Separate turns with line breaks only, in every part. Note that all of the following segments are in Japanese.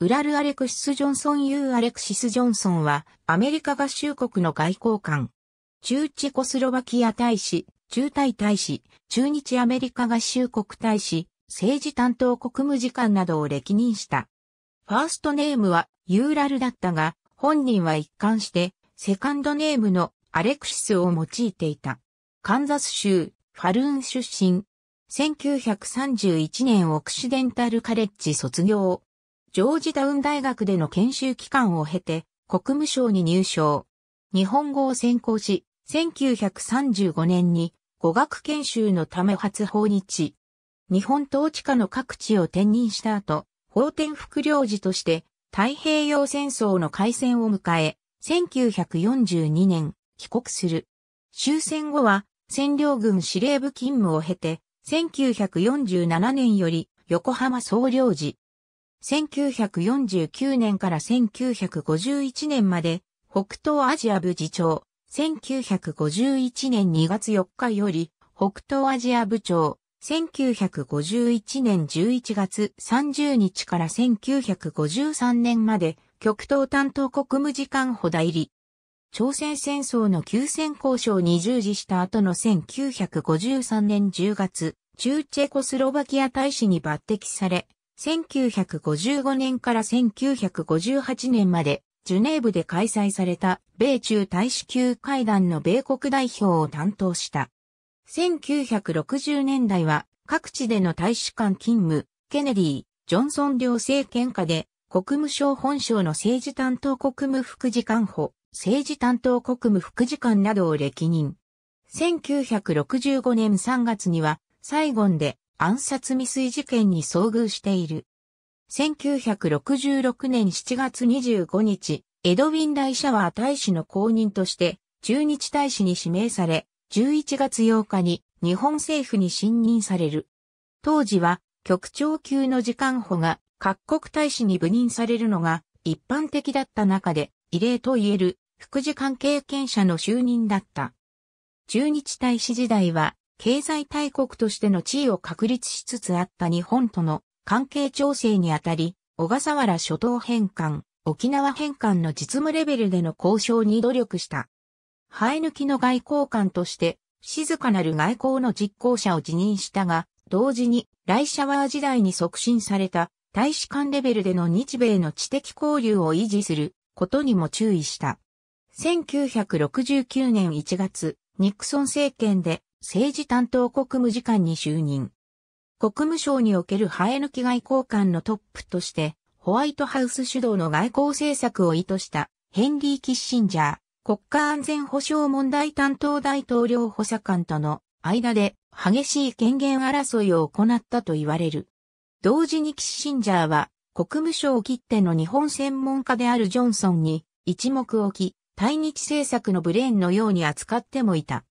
ウラル・アレクシス・ジョンソン・ユー・アレクシス・ジョンソンは、アメリカ合衆国の外交官。中チェコスロバキア大使、中大大使、中日アメリカ合衆国大使、政治担当国務次官などを歴任した。ファーストネームはユーラルだったが、本人は一貫して、セカンドネームのアレクシスを用いていた。カンザス州、ファルーン出身。1931年オクシデンタルカレッジ卒業。ジョージタウン大学での研修期間を経て、国務省に入省。日本語を専攻し、1935年に語学研修のため初訪日。日本統治下の各地を転任した後、法天副領事として太平洋戦争の開戦を迎え、1942年帰国する。終戦後は占領軍司令部勤務を経て、1947年より横浜総領事、1949年から1951年まで、北東アジア部次長、1951年2月4日より、北東アジア部長、1951年11月30日から1953年まで、極東担当国務次官補代理。朝鮮戦争の休戦交渉に従事した後の1953年10月、中チェコスロバキア大使に抜擢され、1955年から1958年まで、ジュネーブで開催された米中大使級会談の米国代表を担当した。1960年代は各地での大使館勤務、ケネディ、ジョンソン両政権下で国務省本省の政治担当国務副次官補、政治担当国務副次官などを歴任。1965年3月にはサイゴンで暗殺未遂事件に遭遇している。1966年7月25日、エドウィン・ライシャワー大使の公認として、中日大使に指名され、11月8日に日本政府に信任される。当時は、局長級の時間補が各国大使に部任されるのが一般的だった中で、異例と言える副次官経験者の就任だった。中日大使時代は、経済大国としての地位を確立しつつあった日本との関係調整にあたり、小笠原諸島返還、沖縄返還の実務レベルでの交渉に努力した。生え抜きの外交官として、静かなる外交の実行者を辞任したが、同時に、ライシャワー時代に促進された、大使館レベルでの日米の知的交流を維持することにも注意した。1969年1月、ニクソン政権で政治担当国務次官に就任。国務省における生え抜き外交官のトップとして、ホワイトハウス主導の外交政策を意図したヘンリー・キッシンジャー、国家安全保障問題担当大統領補佐官との間で激しい権限争いを行ったと言われる。同時にキッシンジャーは国務省切手の日本専門家であるジョンソンに一目置き、対日政策のブレーンのように扱ってもいた。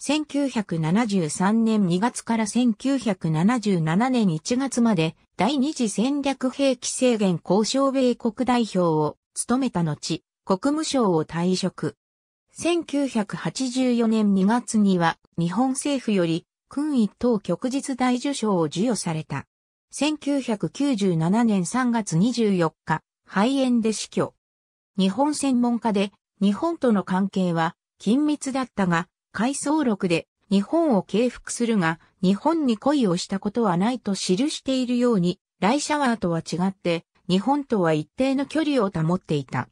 1973年2月から1977年1月まで第二次戦略兵器制限交渉米国代表を務めた後、国務省を退職。1984年2月には日本政府より君一等旭日大受賞を授与された。1997年3月24日、肺炎で死去。日本専門家で日本との関係は緊密だったが、回想録で日本を敬服するが、日本に恋をしたことはないと記しているように、ライシャワーとは違って、日本とは一定の距離を保っていた。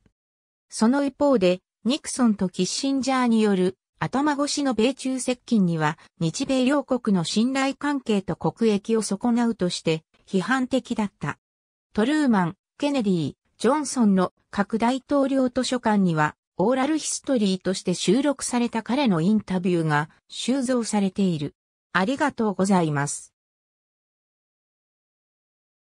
その一方で、ニクソンとキッシンジャーによる頭越しの米中接近には、日米両国の信頼関係と国益を損なうとして、批判的だった。トルーマン、ケネディ、ジョンソンの各大統領図書館には、オーラルヒストリーとして収録された彼のインタビューが収蔵されている。ありがとうございます。